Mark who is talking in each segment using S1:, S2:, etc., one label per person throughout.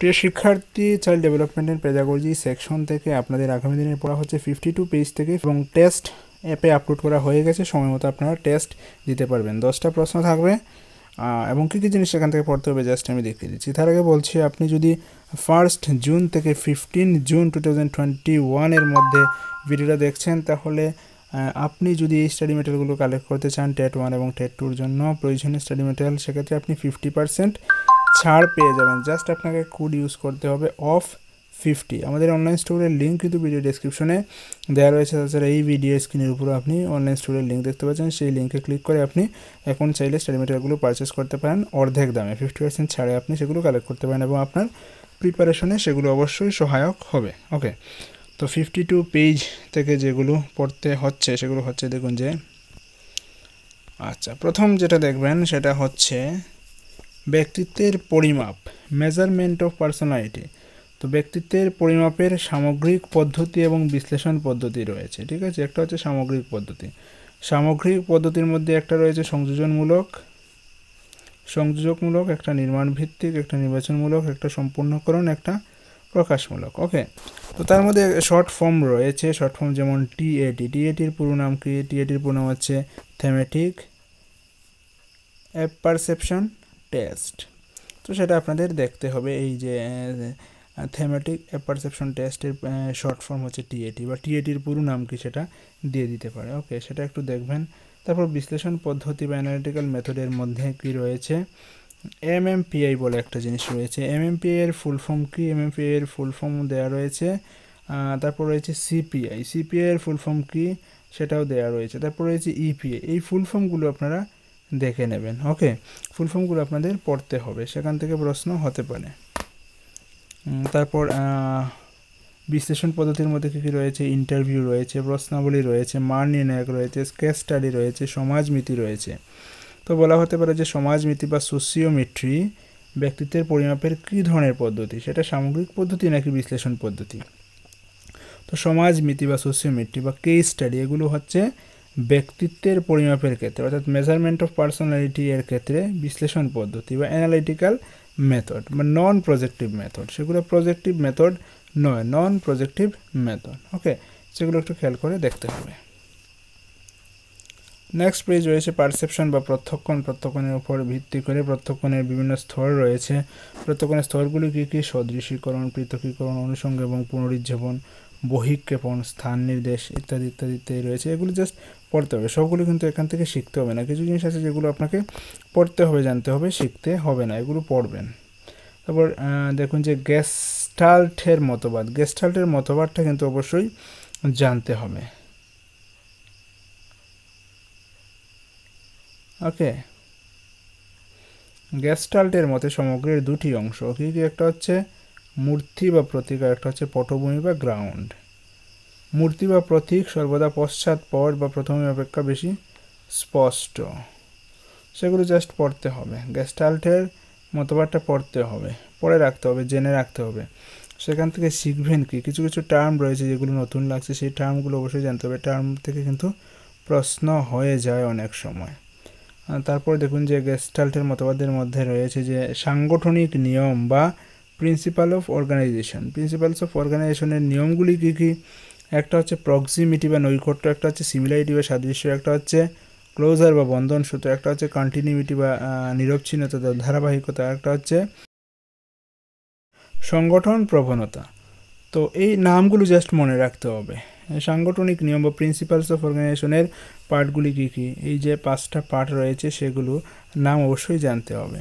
S1: প্রিয় শিক্ষার্থী চাইল্ড ডেভেলপমেন্টের পেডাগজি সেকশন থেকে আপনাদের আগামী দিনের পড়া হচ্ছে ফিফটি টু পেজ থেকে এবং টেস্ট অ্যাপে আপলোড করা হয়ে গেছে সময় মতো আপনারা টেস্ট দিতে পারবেন দশটা প্রশ্ন থাকবে এবং কী কী জিনিস সেখান থেকে পড়তে হবে জাস্ট আমি দেখতে দিচ্ছি তার আগে বলছি আপনি যদি ফার্স্ট জুন থেকে fifteen June two thousand twenty ওয়ানের মধ্যে ভিডিওটা দেখছেন তাহলে আপনি যদি এই স্টাডি মেটেরিয়ালগুলো কালেক্ট করতে চান টেট ওয়ান এবং টেট টুর জন্য প্রয়োজনীয় স্টাডি মেটেরিয়াল সেক্ষেত্রে আপনি ফিফটি পার্সেন্ট ছাড় পেয়ে যাবেন জাস্ট আপনাকে কোড ইউজ করতে হবে অফ ফিফটি আমাদের অনলাইন স্টোরের লিঙ্ক কিন্তু ভিডিও ডিসক্রিপশনে দেওয়া রয়েছে তাছাড়া এই ভিডিও স্ক্রিনের উপরে আপনি অনলাইন স্টোরের লিঙ্ক দেখতে পাচ্ছেন সেই লিঙ্কে ক্লিক করে আপনি এখন চাইলে স্টাডি মেটেরিয়ালগুলো পারচেস করতে পারেন অর্ধেক দামে ফিফটি পার্সেন্ট ছাড়ে আপনি সেগুলো কালেক্ট করতে পারেন এবং আপনার প্রিপারেশনে সেগুলো অবশ্যই সহায়ক হবে ওকে তো ফিফটি টু পেজ থেকে যেগুলো পড়তে হচ্ছে সেগুলো হচ্ছে দেখুন যে আচ্ছা প্রথম যেটা দেখবেন সেটা হচ্ছে ব্যক্তিত্বের পরিমাপ মেজারমেন্ট অফ পার্সোনালিটি তো ব্যক্তিত্বের পরিমাপের সামগ্রিক পদ্ধতি এবং বিশ্লেষণ পদ্ধতি রয়েছে ঠিক আছে একটা হচ্ছে সামগ্রিক পদ্ধতি সামগ্রিক পদ্ধতির মধ্যে একটা রয়েছে সংযোজনমূলক সংযোজকমূলক একটা নির্মাণ ভিত্তিক একটা নির্বাচনমূলক একটা সম্পূর্ণকরণ একটা প্রকাশমূলক ওকে তো তার মধ্যে শর্ট ফর্ম রয়েছে শর্ট ফর্ম যেমন টিএটি টিএটির পুরো নাম কি টিএটির পুরো নাম হচ্ছে থেমেটিক অ্যাপ পারসেপশন টেস্ট তো সেটা আপনাদের দেখতে হবে এই যে থেমেটিক পারসেপশন টেস্টের শর্ট ফর্ম হচ্ছে টিএটি বা টিএটির পুরো নাম কি সেটা দিয়ে দিতে পারে ওকে সেটা একটু দেখবেন তারপর বিশ্লেষণ পদ্ধতি বা অ্যানালিটিক্যাল মেথডের মধ্যে কি রয়েছে এমএমপিআই বলে একটা জিনিস রয়েছে এম এম পিআইয়ের ফুল ফর্ম কি এম এর ফুল ফর্ম দেওয়া রয়েছে তারপর রয়েছে সিপিআই সিপিআইয়ের ফুল ফর্ম কি সেটাও দেওয়া রয়েছে তারপর রয়েছে ইপিআই এই ফুল ফর্মগুলো আপনারা দেখে নেবেন ওকে ফুল ফর্মগুলো আপনাদের পড়তে হবে সেখান থেকে প্রশ্ন হতে পারে তারপর বিশ্লেষণ পদ্ধতির মধ্যে কী কী রয়েছে ইন্টারভিউ রয়েছে প্রশ্নাবলী রয়েছে মান নির্ণায়ক রয়েছে স্কেচ স্টাডি রয়েছে সমাজমিতি রয়েছে তো বলা হতে পারে যে সমাজমিতি বা সোসিওমেট্রি ব্যক্তিত্বের পরিমাপের কী ধরনের পদ্ধতি সেটা সামগ্রিক পদ্ধতি নাকি বিশ্লেষণ পদ্ধতি তো সমাজমিতি বা সোসিওমেট্রি বা কেস স্টাডি এগুলো হচ্ছে ব্যক্তিত্বের পরিমাপের ক্ষেত্রে অর্থাৎ মেজারমেন্ট অফ পার্সোনালিটি এর ক্ষেত্রে বিশ্লেষণ পদ্ধতি বা অ্যানালিটিক্যাল মেথড বা নন প্রজেক্টিভ মেথড সেগুলো প্রজেক্টিভ মেথড নয় নন প্রজেক্টিভ মেথড ওকে সেগুলো একটু খেয়াল করে দেখতে হবে নেক্সট পেজ রয়েছে পারসেপশন বা প্রত্যক্ষণ প্রত্যক্ষণের উপর ভিত্তি করে প্রত্যক্ষণের বিভিন্ন স্তর রয়েছে প্রত্যক্ষণের স্তরগুলি কী কী সদৃশীকরণ পৃথকীকরণ অনুষঙ্গ এবং পুনরুজ্জীবন বহিক্ষেপণ স্থান নির্দেশ ইত্যাদি ইত্যাদিতে রয়েছে এগুলি জাস্ট পড়তে হবে সবগুলো কিন্তু এখান থেকে শিখতে হবে না কিছু জিনিস আছে যেগুলো আপনাকে পড়তে হবে জানতে হবে শিখতে হবে না এগুলো পড়বেন তারপর দেখুন যে গ্যাস্টাল্টের মতবাদ গ্যাস্টাল্টের মতবাদটা কিন্তু অবশ্যই জানতে হবে ওকে গ্যাস্টাল্টের মতে সমগ্রের দুটি অংশ কি একটা হচ্ছে মূর্তি বা প্রতীক একটা হচ্ছে পটভূমি বা গ্রাউন্ড মূর্তি বা প্রতীক সর্বদা পশ্চাৎপদ বা প্রথমে অপেক্ষা বেশি স্পষ্ট সেগুলো জাস্ট পড়তে হবে গ্যাস্টাল্টের মতবাদটা পড়তে হবে পড়ে রাখতে হবে জেনে রাখতে হবে সেখান থেকে শিখবেন কি কিছু কিছু টার্ম রয়েছে যেগুলো নতুন লাগছে সেই টার্মগুলো অবশ্যই জানতে হবে টার্ম থেকে কিন্তু প্রশ্ন হয়ে যায় অনেক সময় তারপর দেখুন যে গ্যাস্টাল্টের মতবাদের মধ্যে রয়েছে যে সাংগঠনিক নিয়ম বা principle of organisation principles of অর্গানাইজেশনের নিয়মগুলি কী কী একটা হচ্ছে প্রক্সিমিটি বা নৈকট্য একটা হচ্ছে সিমিলারিটি বা সাদৃশ্য একটা হচ্ছে ক্লোজার বা বন্ধন সূত্র একটা হচ্ছে কন্টিনিউটি বা নিরবচ্ছিন্নতা ধারাবাহিকতা একটা হচ্ছে সংগঠন প্রবণতা তো এই নামগুলো জাস্ট মনে রাখতে হবে সাংগঠনিক নিয়ম বা প্রিন্সিপালস অফ অর্গানাইজেশনের পার্টগুলি কী কী এই যে পাঁচটা পার্ট রয়েছে সেগুলো নাম অবশ্যই জানতে হবে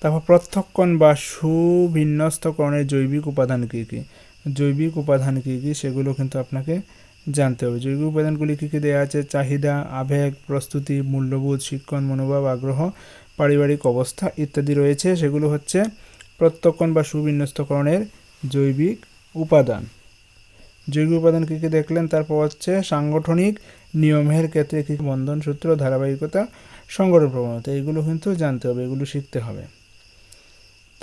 S1: তারপর প্রত্যক্ষণ বা সুবিন্যস্তকরণের জৈবিক উপাদান কী কী জৈবিক উপাদান কী কী সেগুলো কিন্তু আপনাকে জানতে হবে জৈবিক উপাদানগুলি কী কী দেওয়া আছে চাহিদা আবেগ প্রস্তুতি মূল্যবোধ শিক্ষণ মনোভাব আগ্রহ পারিবারিক অবস্থা ইত্যাদি রয়েছে সেগুলো হচ্ছে প্রত্যক্ষণ বা সুবিন্যস্তকরণের জৈবিক উপাদান জৈবিক উপাদান কী কী দেখলেন তারপর হচ্ছে সাংগঠনিক নিয়মের ক্ষেত্রে কী বন্ধন সূত্র ধারাবাহিকতা সংগঠন প্রবণতা এগুলো কিন্তু জানতে হবে এগুলো শিখতে হবে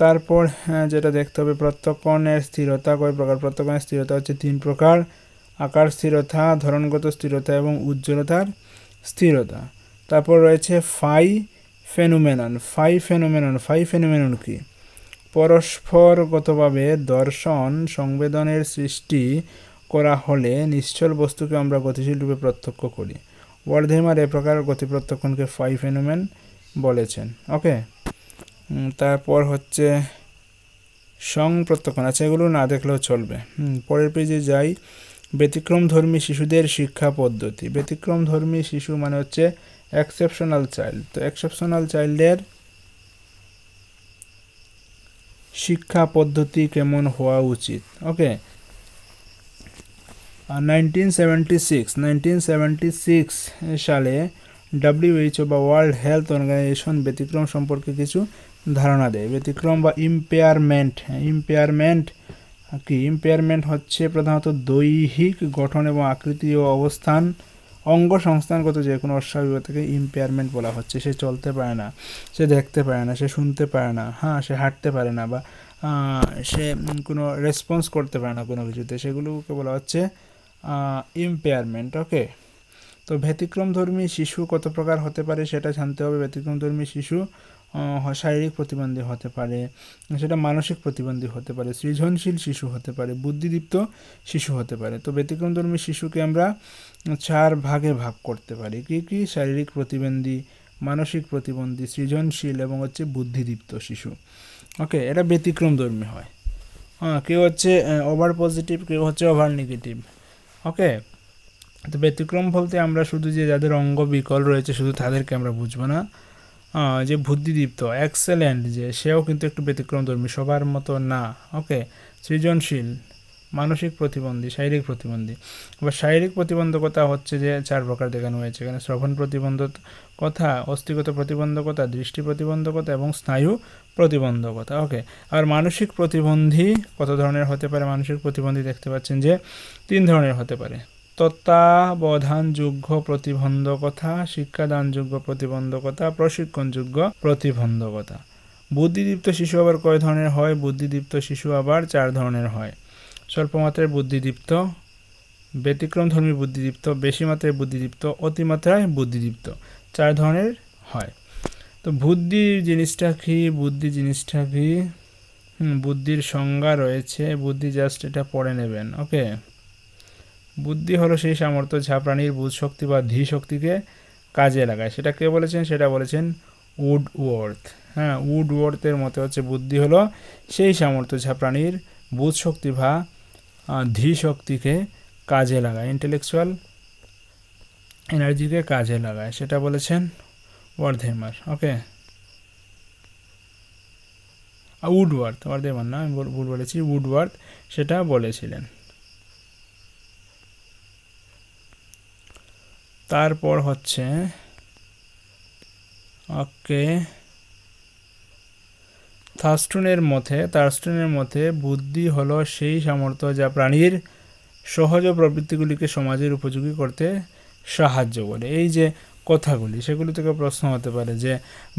S1: তারপর হ্যাঁ, যেটা দেখতে হবে প্রত্যক্ষণের স্থিরতা কয় প্রকার প্রত্যক্ষণের স্থিরতা হচ্ছে তিন প্রকার আকার স্থিরতা ধরনগত স্থিরতা এবং উজ্জ্বলতার স্থিরতা তারপর রয়েছে phi phenomenon phi phenomenon phi phenomenon কি পরস্পরগতভাবে দর্শন সংবেদনের সৃষ্টি করা হলে নিশ্চল বস্তুকে আমরা গতিশীল রূপে প্রত্যক্ষ করি ওয়ার্ধেমার এ প্রকার গতি প্রত্যক্ষণকে ফাই ফেনুমেন বলেছেন ওকে তারপর হচ্ছে সং প্রত্যক্ষণ আছে আচ্ছা, এগুলো না দেখলেও চলবে পরের পেজে যাই ব্যতিক্রমধর্মী শিশুদের শিক্ষা পদ্ধতি ব্যতিক্রমধর্মী শিশু মানে হচ্ছে এক্সেপশনাল চাইল্ড তো এক্সেপশনাল চাইল্ডের শিক্ষা পদ্ধতি কেমন হওয়া উচিত okay nineteen seventy six nineteen seventy six সালে ডাব্লিউএইচও বা ওয়ার্ল্ড হেলথ অর্গানাইজেশন ব্যতিক্রম সম্পর্কে কিছু ধারণা দেয় ব্যতিক্রম বা ইম্পেয়ারমেন্ট ইম্পেয়ারমেন্ট কি ইম্পেয়ারমেন্ট হচ্ছে প্রধানত দৈহিক গঠন এবং আকৃতি ও অবস্থান অঙ্গ সংস্থানগত যে কোনো অস্বাভাবিকতাকে ইম্পেয়ারমেন্ট বলা হচ্ছে সে চলতে পারে না সে দেখতে পারে না সে শুনতে পারে না হ্যাঁ সে হাঁটতে পারে না বা সে কোনো রেসপন্স করতে পারে না কোনো কিছুতে সেগুলোকে বলা হচ্ছে ইম্পেয়ারমেন্ট ওকে তো ব্যতিক্রমধর্মী শিশু কত প্রকার হতে পারে সেটা জানতে হবে ব্যতিক্রমধর্মী শিশু শারীরিক প্রতিবন্ধী হতে পারে সেটা মানসিক প্রতিবন্ধী হতে পারে সৃজনশীল শিশু হতে পারে বুদ্ধিদীপ্ত শিশু হতে পারে তো ব্যতিক্রমধর্মী শিশুকে আমরা চার ভাগে ভাগ করতে পারি কী কী শারীরিক প্রতিবন্ধী মানসিক প্রতিবন্ধী সৃজনশীল এবং হচ্ছে বুদ্ধিদীপ্ত শিশু ওকে এটা ব্যতিক্রমধর্মী হয় হ্যাঁ কেউ হচ্ছে ওভার পজিটিভ কেউ হচ্ছে ওভার নেগেটিভ ওকে তো ব্যতিক্রম বলতে আমরা শুধু যে যাদের অঙ্গ বিকল রয়েছে শুধু তাদেরকে আমরা বুঝবো না যে বুদ্ধিদীপ্ত এক্সেলেন্ট যে সেও কিন্তু একটু ব্যতিক্রম ধর্মী সবার মতো না ওকে সৃজনশীল মানসিক প্রতিবন্ধী শারীরিক প্রতিবন্ধী আবার শারীরিক প্রতিবন্ধকতা হচ্ছে যে চার প্রকার দেখানো হয়েছে এখানে শ্রবণ প্রতিবন্ধকতা অস্থিগত প্রতিবন্ধকতা দৃষ্টি প্রতিবন্ধকতা এবং স্নায়ু প্রতিবন্ধকতা ওকে আর মানসিক প্রতিবন্ধী কত ধরনের হতে পারে মানসিক প্রতিবন্ধী দেখতে পাচ্ছেন যে তিন ধরনের হতে পারে তত্ত্বাবধানযোগ্য প্রতিবন্ধকতা শিক্ষাদানযোগ্য প্রতিবন্ধকতা প্রশিক্ষণযোগ্য প্রতিবন্ধকতা বুদ্ধিদীপ্ত শিশু আবার কয় ধরনের হয় বুদ্ধিদীপ্ত শিশু আবার চার ধরনের হয় স্বল্পমাত্রায় বুদ্ধিদীপ্ত ব্যতিক্রমধর্মী বুদ্ধিদীপ্ত বেশি মাত্রায় বুদ্ধিদীপ্ত অতিমাত্রায় বুদ্ধিদীপ্ত চার ধরনের হয় তো বুদ্ধি জিনিসটা কি বুদ্ধি জিনিসটা কি বুদ্ধির সংজ্ঞা রয়েছে বুদ্ধি জাস্ট এটা পড়ে নেবেন ওকে বুদ্ধি হলো সেই সামর্থ্য যা প্রাণীর শক্তি বা ধী শক্তিকে কাজে লাগায় সেটা কে বলেছেন সেটা বলেছেন উড ওয়ার্থ হ্যাঁ উড ওয়ার্থের মতে হচ্ছে বুদ্ধি হলো সেই সামর্থ্য যা প্রাণীর বুধ শক্তি বা ধী শক্তিকে কাজে লাগায় ইন্টেলেকচুয়াল এনার্জিকে কাজে লাগায় সেটা বলেছেন ওয়ার্ধেমার ওকে উডওয়ার্থ ওয়ার্ধেমার না আমি ভুল বলেছি উডওয়ার্থ সেটা বলেছিলেন তারপর হচ্ছে ওকে থার্স্টুনের মতে থার্স্টুনের মতে বুদ্ধি হলো সেই সামর্থ্য যা প্রাণীর সহজ প্রবৃত্তিগুলিকে সমাজের উপযোগী করতে সাহায্য করে এই যে কথাগুলি সেগুলি থেকে প্রশ্ন হতে পারে যে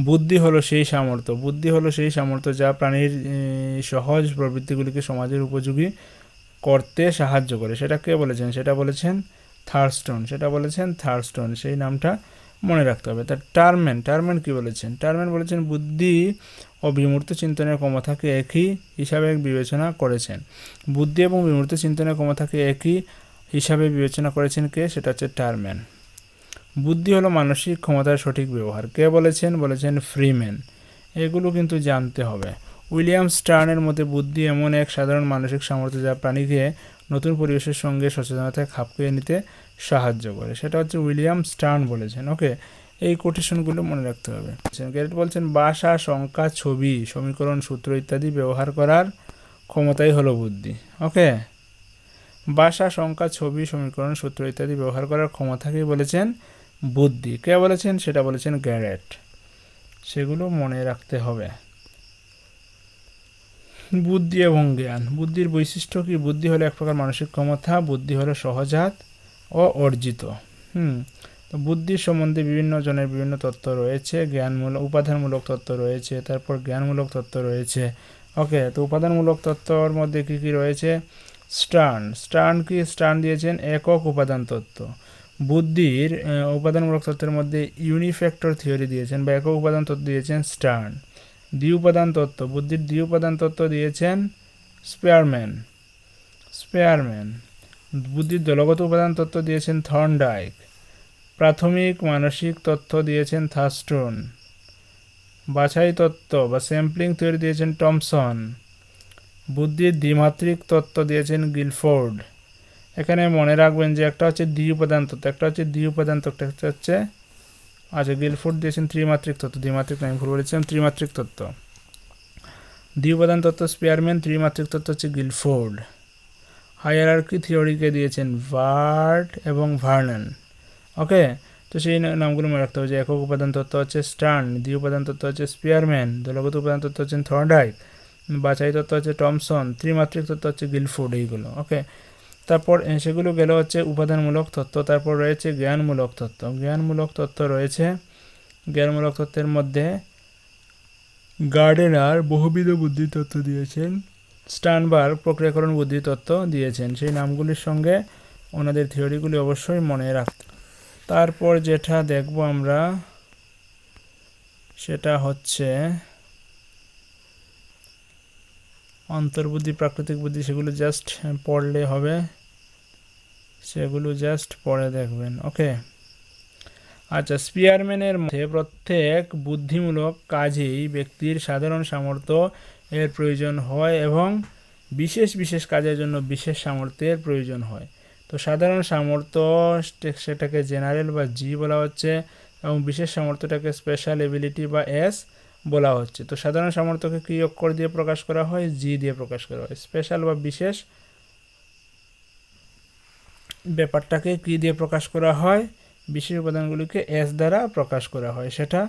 S1: বুদ্ধি হলো সেই সামর্থ্য বুদ্ধি হলো সেই সামর্থ্য যা প্রাণীর সহজ প্রবৃত্তিগুলিকে সমাজের উপযোগী করতে সাহায্য করে সেটা কে বলেছেন সেটা বলেছেন স্টোন সেটা বলেছেন স্টোন সেই নামটা মনে রাখতে হবে তার টার্মেন টার্মেন কি বলেছেন টার্মেন বলেছেন বুদ্ধি ও বিমূর্ত চিন্তনের ক্ষমতাকে একই হিসাবে বিবেচনা করেছেন বুদ্ধি এবং বিমূর্ত চিন্তনের ক্ষমতাকে একই হিসাবে বিবেচনা করেছেন কে সেটা হচ্ছে টার্মেন বুদ্ধি হলো মানসিক ক্ষমতার সঠিক ব্যবহার কে বলেছেন বলেছেন ফ্রিম্যান এগুলো কিন্তু জানতে হবে উইলিয়াম স্টার্নের মতে বুদ্ধি এমন এক সাধারণ মানসিক সামর্থ্য যা প্রাণীকে নতুন পরিবেশের সঙ্গে সচেতনতায় খাপ খুঁয়ে নিতে সাহায্য করে সেটা হচ্ছে উইলিয়াম স্টার্ন বলেছেন ওকে এই কোটেশনগুলো মনে রাখতে হবে গ্যারেট বলছেন বাসা সংখ্যা ছবি সমীকরণ সূত্র ইত্যাদি ব্যবহার করার ক্ষমতাই হলো বুদ্ধি ওকে বাসা সংখ্যা ছবি সমীকরণ সূত্র ইত্যাদি ব্যবহার করার ক্ষমতাকেই বলেছেন বুদ্ধি কে বলেছেন সেটা বলেছেন গ্যারেট সেগুলো মনে রাখতে হবে বুদ্ধি এবং জ্ঞান বুদ্ধির বৈশিষ্ট্য কি বুদ্ধি হলো এক প্রকার মানসিক ক্ষমতা বুদ্ধি হলো সহজাত ও অর্জিত হুম তো বুদ্ধি সম্বন্ধে বিভিন্ন জনের বিভিন্ন তত্ত্ব রয়েছে জ্ঞানমূলক উপাদানমূলক তত্ত্ব রয়েছে তারপর জ্ঞানমূলক তত্ত্ব রয়েছে ওকে তো উপাদানমূলক তত্ত্বর মধ্যে কী কী রয়েছে স্টার্ন স্টার্ন কি স্টান দিয়েছেন একক উপাদান তত্ত্ব বুদ্ধির উপাদানমূলক তত্ত্বের মধ্যে ইউনিফ্যাক্টর থিওরি দিয়েছেন বা একক উপাদান তত্ত্ব দিয়েছেন স্টার্ন দ্বিউপাদান তত্ত্ব বুদ্ধির দ্বিউপাদান তত্ত্ব দিয়েছেন স্পেয়ারম্যান স্পেয়ারম্যান বুদ্ধির দলগত উপাদান তত্ত্ব দিয়েছেন থর্নডাইক প্রাথমিক মানসিক তথ্য দিয়েছেন থাস্টন বাছাই তত্ত্ব বা স্যাম্পলিং তৈরি দিয়েছেন টমসন বুদ্ধির দ্বিমাত্রিক তত্ত্ব দিয়েছেন গিলফোর্ড এখানে মনে রাখবেন যে একটা হচ্ছে দ্বি উপাদান তত্ত্ব একটা হচ্ছে দ্বি উপাদান তত্ত্ব একটা হচ্ছে আচ্ছা গিলফোর্ড দিয়েছেন ত্রিমাত্রিক তত্ত্ব দ্বিমাত্রিক আমি ভুল বলেছিলাম ত্রিমাত্রিক তত্ত্ব দ্বি উপাদান তত্ত্ব স্পেয়ারম্যান ত্রিমাত্রিক তত্ত্ব হচ্ছে গিলফোর্ড হায়ারার্কি থিওরিকে দিয়েছেন ভার্ট এবং ভার্নান ওকে তো সেই নামগুলো মনে রাখতে হবে যে একক উপাদান তত্ত্ব হচ্ছে স্টার্ন দ্বি উপাদান তত্ত্ব হচ্ছে স্পেয়ারম্যান দলগত উপাদান তত্ত্ব হচ্ছেন থর্ডাইক বাছাই তত্ত্ব হচ্ছে টমসন ত্রিমাত্রিক তত্ত্ব হচ্ছে গিলফোর্ড এইগুলো ওকে তারপর সেগুলো গেল হচ্ছে উপাদানমূলক তত্ত্ব তারপর রয়েছে জ্ঞানমূলক তত্ত্ব জ্ঞানমূলক তত্ত্ব রয়েছে জ্ঞানমূলক তত্ত্বের মধ্যে গার্ডেনার বহুবিধ বুদ্ধি তত্ত্ব দিয়েছেন স্টানবার প্রক্রিয়াকরণ বুদ্ধি তত্ত্ব দিয়েছেন সেই নামগুলির সঙ্গে ওনাদের থিওরিগুলি অবশ্যই মনে রাখত তারপর যেটা দেখব আমরা সেটা হচ্ছে অন্তর্বুদ্ধি প্রাকৃতিক বুদ্ধি সেগুলো জাস্ট পড়লে হবে সেগুলো জাস্ট পড়ে দেখবেন ওকে আচ্ছা স্পিয়ারম্যানের মধ্যে প্রত্যেক বুদ্ধিমূলক কাজেই ব্যক্তির সাধারণ সামর্থ্য এর প্রয়োজন হয় এবং বিশেষ বিশেষ কাজের জন্য বিশেষ সামর্থ্যের প্রয়োজন হয় তো সাধারণ সামর্থ্য সেটাকে জেনারেল বা জি বলা হচ্ছে এবং বিশেষ সামর্থ্যটাকে স্পেশাল এবিলিটি বা এস বলা হচ্ছে তো সাধারণ সামর্থ্যকে কী অক্ষর দিয়ে প্রকাশ করা হয় জি দিয়ে প্রকাশ করা হয় স্পেশাল বা বিশেষ ব্যাপারটাকে কী দিয়ে প্রকাশ করা হয় বিশেষ উপাদানগুলিকে এস দ্বারা প্রকাশ করা হয় সেটা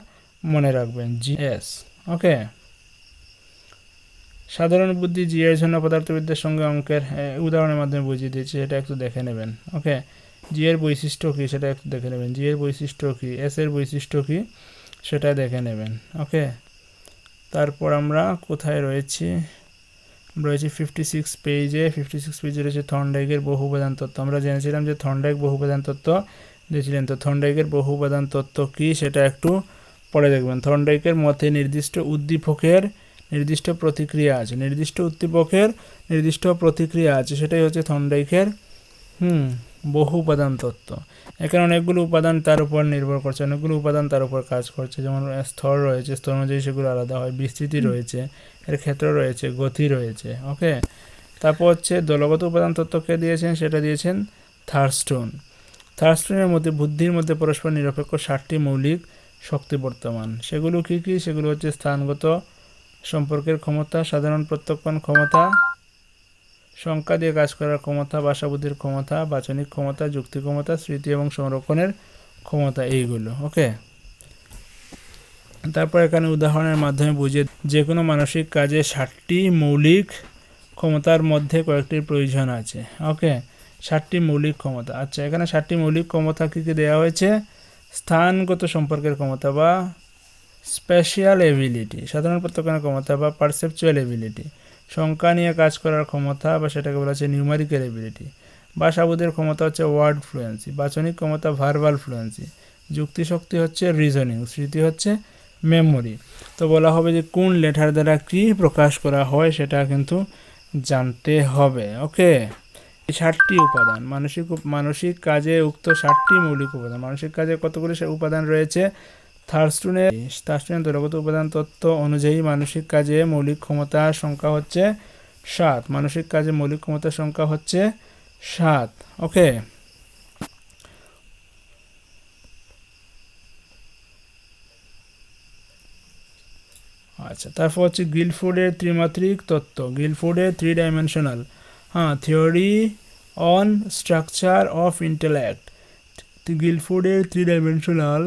S1: মনে রাখবেন জি এস ওকে সাধারণ বুদ্ধি জি এর জন্য পদার্থবিদ্যার সঙ্গে অঙ্কের উদাহরণের মাধ্যমে বুঝিয়ে দিয়েছি সেটা একটু দেখে নেবেন ওকে জি এর বৈশিষ্ট্য কী সেটা একটু দেখে নেবেন জি এর বৈশিষ্ট্য কী এস এর বৈশিষ্ট্য কী সেটা দেখে নেবেন ওকে তারপর আমরা কোথায় রয়েছি রয়েছে ফিফটি সিক্স পেজে ফিফটি সিক্স পেজে রয়েছে থন্ডাইগের বহু উপাদান তত্ত্ব আমরা জেনেছিলাম যে থন্ডাইক বহু উপাদান তত্ত্ব দিয়েছিলেন তো থন্ডাইকের বহু উপাদান তত্ত্ব কী সেটা একটু পরে দেখবেন থন্ডাইকের মতে নির্দিষ্ট উদ্দীপকের নির্দিষ্ট প্রতিক্রিয়া আছে নির্দিষ্ট উদ্দীপকের নির্দিষ্ট প্রতিক্রিয়া আছে সেটাই হচ্ছে থন্ডাইকের হুম বহু উপাদান তত্ত্ব এখানে অনেকগুলো উপাদান তার উপর নির্ভর করছে অনেকগুলো উপাদান তার উপর কাজ করছে যেমন স্তর রয়েছে স্তর অনুযায়ী সেগুলো আলাদা হয় বিস্তৃতি রয়েছে এর ক্ষেত্র রয়েছে গতি রয়েছে ওকে তারপর হচ্ছে দলগত উপাদান তত্ত্বকে দিয়েছেন সেটা দিয়েছেন থার্স্টোন থার্স্টোনের মধ্যে বুদ্ধির মধ্যে পরস্পর নিরপেক্ষ ষাটটি মৌলিক শক্তি বর্তমান সেগুলো কি কি সেগুলো হচ্ছে স্থানগত সম্পর্কের ক্ষমতা সাধারণ প্রত্যক্ষণ ক্ষমতা সংখ্যা দিয়ে কাজ করার ক্ষমতা ভাষাবুদ্ধির ক্ষমতা বাচনিক ক্ষমতা যুক্তি ক্ষমতা স্মৃতি এবং সংরক্ষণের ক্ষমতা এইগুলো ওকে তারপর এখানে উদাহরণের মাধ্যমে বুঝে যে কোনো মানসিক কাজে ষাটটি মৌলিক ক্ষমতার মধ্যে কয়েকটি প্রয়োজন আছে ওকে ষাটটি মৌলিক ক্ষমতা আচ্ছা এখানে ষাটটি মৌলিক ক্ষমতা কী কী দেওয়া হয়েছে স্থানগত সম্পর্কের ক্ষমতা বা স্পেশাল এবিলিটি সাধারণ প্রত্যক্ষণের ক্ষমতা বা পারসেপচুয়াল এবিলিটি সংখ্যা নিয়ে কাজ করার ক্ষমতা বা সেটাকে বলা হচ্ছে নিউমারিক্যাল এবিলিটি ভাষাবোধের ক্ষমতা হচ্ছে ওয়ার্ড ফ্লুয়েন্সি বাচনিক ক্ষমতা ভার্বাল ফ্লুয়েন্সি যুক্তিশক্তি হচ্ছে রিজনিং স্মৃতি হচ্ছে মেমোরি তো বলা হবে যে কোন লেটার দ্বারা কী প্রকাশ করা হয় সেটা কিন্তু জানতে হবে ওকে ষাটটি উপাদান মানসিক মানসিক কাজে উক্ত ষাটটি মৌলিক উপাদান মানসিক কাজে কতগুলি উপাদান রয়েছে থার্ড স্টুডেন্ট দলগত উপাদান তত্ত্ব অনুযায়ী মানসিক কাজে মৌলিক ক্ষমতার সংখ্যা হচ্ছে সাত মানসিক কাজে মৌলিক ক্ষমতার সংখ্যা হচ্ছে সাত ওকে আচ্ছা তারপর হচ্ছে গিলফোর্ডের ত্রিমাত্রিক তত্ত্ব হ্যাঁ, গিলফোর্ডের থ্রি ডাইমেনশনাল হ্যাঁ theory on structure of intellect গিলফোর্ডের থ্রি ডাইমেনশনাল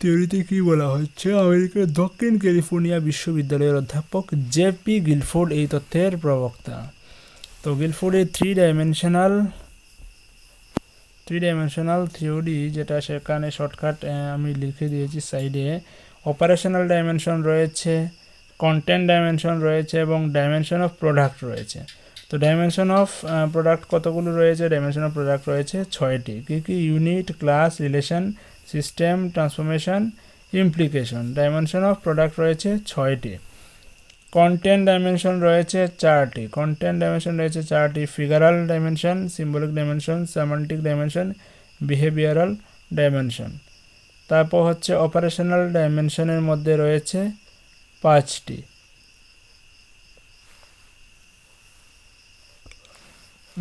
S1: থিওরিতে কী বলা হচ্ছে আমেরিকার দক্ষিণ ক্যালিফোর্নিয়া বিশ্ববিদ্যালয়ের অধ্যাপক জেপি গিলফোর্ড এই তথ্যের প্রবক্তা তো গিলফোর্ডের three dimensional three dimensional theory যেটা সেখানে শর্টকাট আমি লিখে দিয়েছি সাইডে অপারেশনাল ডাইমেনশন রয়েছে কন্টেন্ট ডাইমেনশন রয়েছে এবং ডাইমেনশন অফ প্রোডাক্ট রয়েছে তো ডাইমেনশন অফ প্রোডাক্ট কতগুলো রয়েছে ডাইমেনশন অফ প্রোডাক্ট রয়েছে ছয়টি কী কী unit class relation system transformation implication dimension of product রয়েছে ছয়টি কন্টেন্ট ডাইমেনশন রয়েছে চারটি কন্টেন্ট ডাইমেনশন রয়েছে চারটি figural dimension symbolic dimension semantic dimension behavioural dimension তারপর হচ্ছে অপারেশনাল ডাইমেনশনের মধ্যে রয়েছে পাঁচটি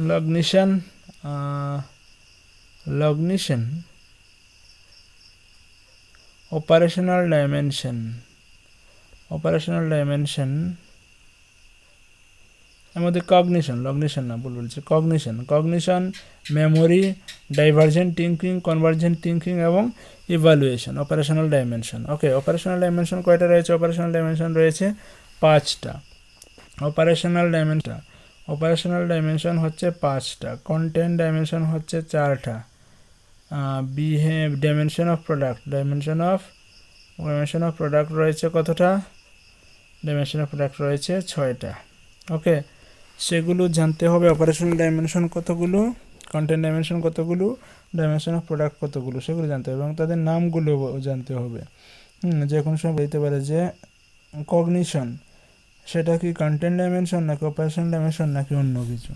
S1: cognition cognition operational dimension operational dimension এর মধ্যে কগনিশন লগ্নিশন না ভুল বলছি cognition cognition memory divergent thinking convergent thinking এবং evaluation operational dimension okay operational dimension কয়টা রয়েছে অপারেশনাল ডাইমেনশন রয়েছে পাঁচটা অপারেশনাল ডাইমেনশন অপারেশনাল ডাইমেনশন হচ্ছে পাঁচটা কন্টেন্ট ডাইমেনশন হচ্ছে চারটা behave dimension of product dimension of dimension of product রয়েছে কতটা ডাইমেনশন অফ প্রোডাক্ট রয়েছে ছয়টা ওকে সেগুলো জানতে হবে অপারেশনাল ডাইমেনশন কতগুলো কন্টেন্ট ডাইমেনশন কতগুলো ডাইমেনশন অফ প্রোডাক্ট কতগুলো সেগুলো জানতে হবে এবং তাদের নামগুলো জানতে হবে যে কোনো সময় বলতে পারে যে কগনিশন সেটা কি কন্টেন্ট ডাইমেনশন নাকি অপারেশন ডাইমেনশন নাকি অন্য কিছু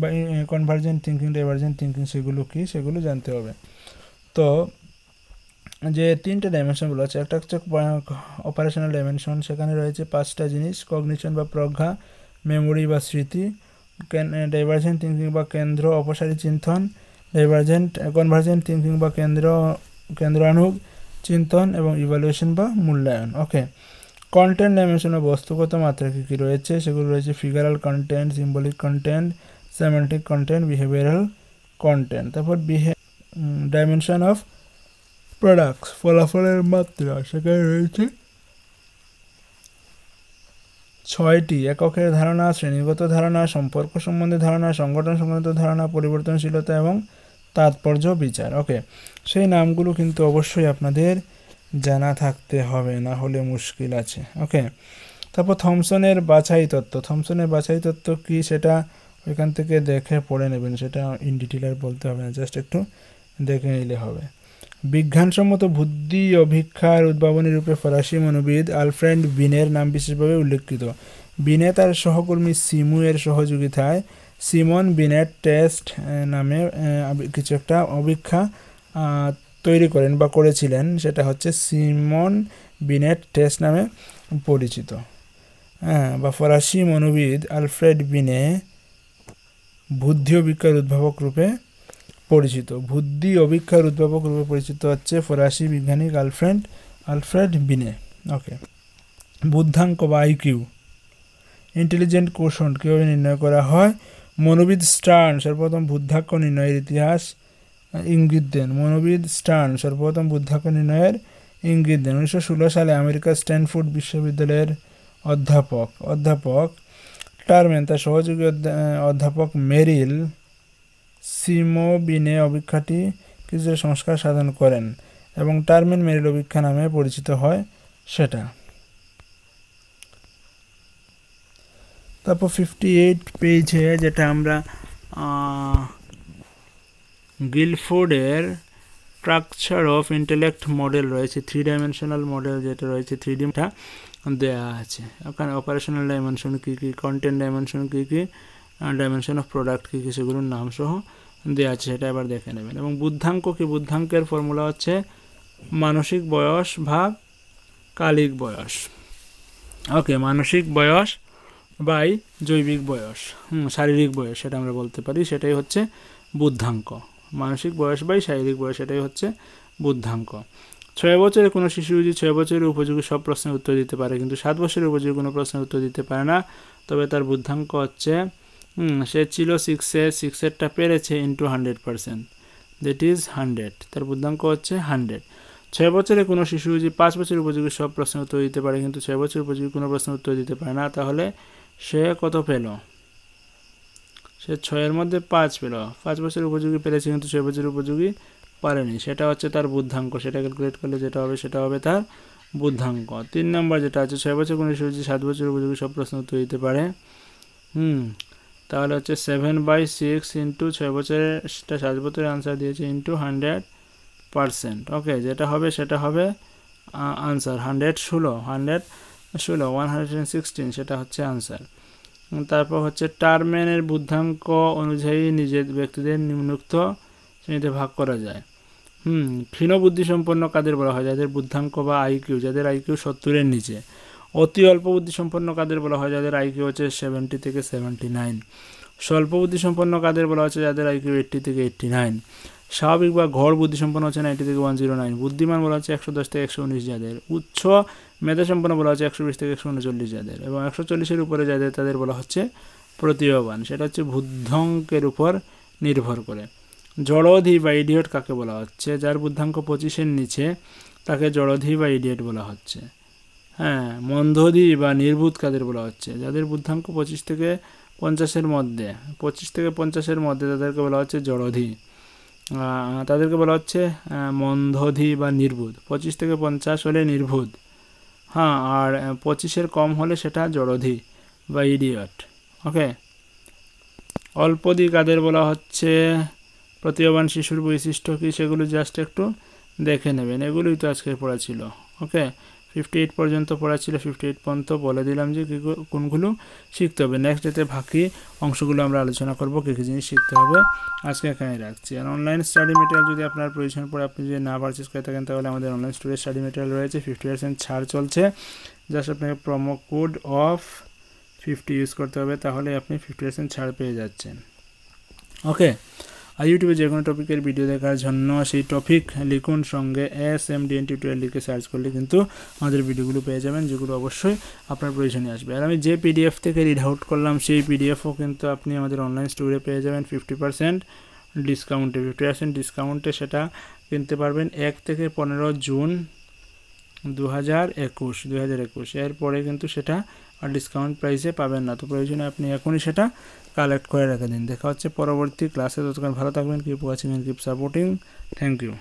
S1: বা কনভার্জেন্ট থিঙ্কিং ডাইভার্জেন্ট থিঙ্কিং সেগুলো কী সেগুলো জানতে হবে তো যে তিনটে ডাইমেনশনগুলো আছে একটা হচ্ছে অপারেশনাল ডাইমেনশন সেখানে রয়েছে পাঁচটা জিনিস কগনিশন বা প্রজ্ঞা মেমোরি বা স্মৃতি ডাইভার্জেন্ট থিঙ্কিং বা কেন্দ্র অপসারী চিন্তন ডাইভার্জেন্ট কনভার্জেন্ট থিঙ্কিং বা কেন্দ্র কেন্দ্রানুগ চিন্তন এবং ইভালুয়েশন বা মূল্যায়ন ওকে কন্টেন্ট ডাইমেনশন বা বস্তুগত মাত্রা কী কী রয়েছে সেগুলো রয়েছে figural content symbolic content semantic content behavioural content তারপর বিহে ডাইমেনশন অফ প্রোডাক্টস ফলাফলের মাত্রা সেখানে রয়েছে ছয়টি এককের ধারণা শ্রেণীগত ধারণা সম্পর্ক সম্বন্ধে ধারণা সংগঠন সংক্রান্ত ধারণা পরিবর্তনশীলতা এবং তাৎপর্য বিচার ওকে সেই নামগুলো কিন্তু অবশ্যই আপনাদের জানা থাকতে হবে না হলে মুশকিল আছে ওকে তারপর থমসনের বাছাই তত্ত্ব থমসনের বাছাই তত্ত্ব কি সেটা ওইখান থেকে দেখে পড়ে নেবেন সেটা ইন ডিটেলার বলতে হবে না জাস্ট একটু দেখে নিলে হবে বিজ্ঞানসম্মত বুদ্ধি অভিক্ষার উদ্ভাবনী রূপে ফরাসি মনোবিদ আলফ্রেন্ড বিনের নাম বিশেষভাবে উল্লেখিত বিনে তার সহকর্মী সিমু এর সহযোগিতায় সিমন বিনের টেস্ট নামে কিছু একটা অভিক্ষা তৈরি করেন বা করেছিলেন সেটা হচ্ছে সিমন বিনেট টেস্ট নামে পরিচিত হ্যাঁ বা ফরাসি মনোবিদ আলফ্রেড বিনে বুদ্ধি অভিজ্ঞার উদ্ভাবক রূপে পরিচিত বুদ্ধি অভিক্ষার উদ্ভাবক রূপে পরিচিত হচ্ছে ফরাসি বিজ্ঞানী গার্লফ্রেন্ড আলফ্রেড বিনে ওকে বুদ্ধাঙ্ক বা আইকিউ ইন্টেলিজেন্ট কোশন কীভাবে নির্ণয় করা হয় মনোবিদ স্টার্ন সর্বপ্রথম বুদ্ধাক্ষ নির্ণয়ের ইতিহাস ইঙ্গিত দেন মনোবিদ স্টার্ন সর্বপ্রথম বুদ্ধাক্ষ নির্ণয়ের ইঙ্গিত দেন উনিশশো ষোলো সালে আমেরিকার স্ট্যানফোর্ড বিশ্ববিদ্যালয়ের অধ্যাপক অধ্যাপক টার্মেন তার সহযোগী অধ্যাপক মেরিল সিমোবিনে অভিক্ষাটি কিছু সংস্কার সাধন করেন এবং টার্মেন মেরিল অভিক্ষা নামে পরিচিত হয় সেটা তারপর ফিফটি এইট পেজে যেটা আমরা গিলফোর্ডের স্ট্রাকচার অফ ইন্টেলেক্ট মডেল রয়েছে থ্রি ডাইমেনশনাল মডেল যেটা রয়েছে থ্রি ডিমটা দেয়া আছে ওখানে অপারেশনাল ডাইমেনশন কী কী কন্টেন্ট ডাইমেনশন কী কী ডাইমেনশন অফ প্রোডাক্ট কী কী সেগুলোর নামসহ দেওয়া আছে সেটা এবার দেখে নেবেন এবং বুদ্ধাঙ্ক কি বুদ্ধাঙ্কের ফর্মুলা হচ্ছে মানসিক বয়স ভাগ কালিক বয়স ওকে মানসিক বয়স বাই জৈবিক বয়স শারীরিক বয়স সেটা আমরা বলতে পারি সেটাই হচ্ছে বুদ্ধাঙ্ক মানসিক বয়স বাই শারীরিক বয়স সেটাই হচ্ছে বুদ্ধাঙ্ক ছয় বছরের কোনো শিশু যদি ছয় বছরের উপযোগী সব প্রশ্নের উত্তর দিতে পারে কিন্তু সাত বছরের উপযোগী কোনো প্রশ্নের উত্তর দিতে পারে না তবে তার বুদ্ধাঙ্ক হচ্ছে সে ছিল সিক্সে সিক্সেরটা পেরেছে into hundred percent that is hundred তার বুদ্ধাঙ্ক হচ্ছে হান্ড্রেড ছয় বছরের কোনো শিশু যদি পাঁচ বছর উপযোগী সব প্রশ্নের উত্তর দিতে পারে কিন্তু ছয় বছর উপযোগী কোনো প্রশ্নের উত্তর দিতে পারে না তাহলে সে কত পেল সে ছয়ের মধ্যে পাঁচ পেল পাঁচ বছর উপযোগী পেরেছে কিন্তু ছয় বছর উপযোগী পারেনি সেটা হচ্ছে তার বুদ্ধাঙ্ক সেটা ক্যালকুলেট করলে যেটা হবে সেটা হবে তার বুদ্ধাঙ্ক তিন নম্বর যেটা আছে ছয় বছর কোনো শিশুজি সাত বছর উপযোগী সব প্রশ্ন উত্তর দিতে পারে হুম তাহলে হচ্ছে সেভেন বাই সিক্স ইন্টু ছয় বছরের সেটা সাত বছরের আনসার দিয়েছে ইন্টু হান্ড্রেড পারসেন্ট ওকে যেটা হবে সেটা হবে আনসার হান্ড্রেড ষোলো হান্ড্রেড ষোলো ওয়ান হান্ড্রেড সিক্সটিন সেটা হচ্ছে আনসার তারপর হচ্ছে টার্মেনের বুদ্ধাঙ্ক অনুযায়ী নিজের ব্যক্তিদের নিম্নুক্ত শ্রেণীতে ভাগ করা যায় হুম ক্ষীণ বুদ্ধিসম্পন্ন কাদের বলা হয় যাদের বুদ্ধাঙ্ক বা আইকিউ যাদের আইকিউ সত্তরের নিচে অতি অল্প বুদ্ধিসম্পন্ন কাদের বলা হয় যাদের আইকিউ হচ্ছে সেভেন্টি থেকে সেভেন্টি নাইন স্বল্প বুদ্ধিসম্পন্ন কাদের বলা হচ্ছে যাদের আইকিউ এইট্টি থেকে এইট্টি নাইন স্বাভাবিক বা ঘর বুদ্ধিসম্পন্ন হচ্ছে নাইনটি থেকে ওয়ান জিরো নাইন বুদ্ধিমান বলা হচ্ছে একশো দশ থেকে একশো উনিশ যাদের উচ্চ মেধাসম্পন্ন বলা হচ্ছে একশো বিশ থেকে একশো উনচল্লিশ যাদের এবং একশো চল্লিশের উপরে যাদের তাদের বলা হচ্ছে প্রতিভাবান সেটা হচ্ছে বুদ্ধঙ্কের উপর নির্ভর করে জড়োধি বা ইডিয়ট কাকে বলা হচ্ছে যার বুদ্ধাঙ্ক পঁচিশের নিচে তাকে জড়ধি বা ইডিয়ট বলা হচ্ছে হ্যাঁ মন্ধধি বা নির্বুধ কাদের বলা হচ্ছে যাদের বুদ্ধাঙ্ক পঁচিশ থেকে পঞ্চাশের মধ্যে পঁচিশ থেকে পঞ্চাশের মধ্যে তাদেরকে বলা হচ্ছে জড়োধি তাদেরকে বলা হচ্ছে মন্ধধি বা নির্বুধ পঁচিশ থেকে পঞ্চাশ হলে নির্বুধ হ্যাঁ আর পঁচিশের কম হলে সেটা জড়োধি বা ইডিয়ট ওকে অল্পদি কাদের বলা হচ্ছে প্রতিভাবান শিশুর বৈশিষ্ট্য কী সেগুলো জাস্ট একটু দেখে নেবেন এগুলোই তো আজকের পড়া ছিল ওকে ফিফটি এইট পর্যন্ত পড়া ছিল ফিফটি এইট পর্যন্ত বলে দিলাম যে কী কোনগুলো শিখতে হবে নেক্সট ডেতে বাকি অংশগুলো আমরা আলোচনা করব কী কী জিনিস শিখতে হবে আজকে এখানে রাখছি আর অনলাইন স্টাডি মেটেরিয়াল যদি আপনার প্রয়োজন পড়ে আপনি যদি না পারচেস করে থাকেন তাহলে আমাদের অনলাইন স্টোরে স্টাডি মেটেরিয়াল রয়েছে ফিফটি পার্সেন্ট ছাড় চলছে জাস্ট আপনাকে promo code off fifty use করতে হবে তাহলে আপনি ফিফটি পার্সেন্ট ছাড় পেয়ে যাচ্ছেন ওকে আর ইউটিউবে যে কোনো টপিকের ভিডিও দেখার জন্য সেই টপিক লিখুন সঙ্গে S M D N tutorial লিখে সার্চ করলে কিন্তু আমাদের ভিডিওগুলো পেয়ে যাবেন যেগুলো অবশ্যই আপনার প্রয়োজনে আসবে আর আমি যে পিডিএফ থেকে রিড আউট করলাম সেই পিডিএফও কিন্তু আপনি আমাদের অনলাইন স্টোরে পেয়ে যাবেন ফিফটি পার্সেন্ট ডিসকাউন্টে ফিফটি পার্সেন্ট ডিসকাউন্টে সেটা কিনতে পারবেন এক থেকে পনেরো জুন দু হাজার একুশ দু হাজার একুশ এরপরে কিন্তু সেটা ডিসকাউন্ট প্রাইসে পাবেন না তো প্রয়োজনে আপনি এখনই সেটা কালেক্ট করে রেখে দিন দেখা হচ্ছে পরবর্তী ক্লাসে ততক্ষণ ভালো থাকবেন keep watching and keep supporting thank you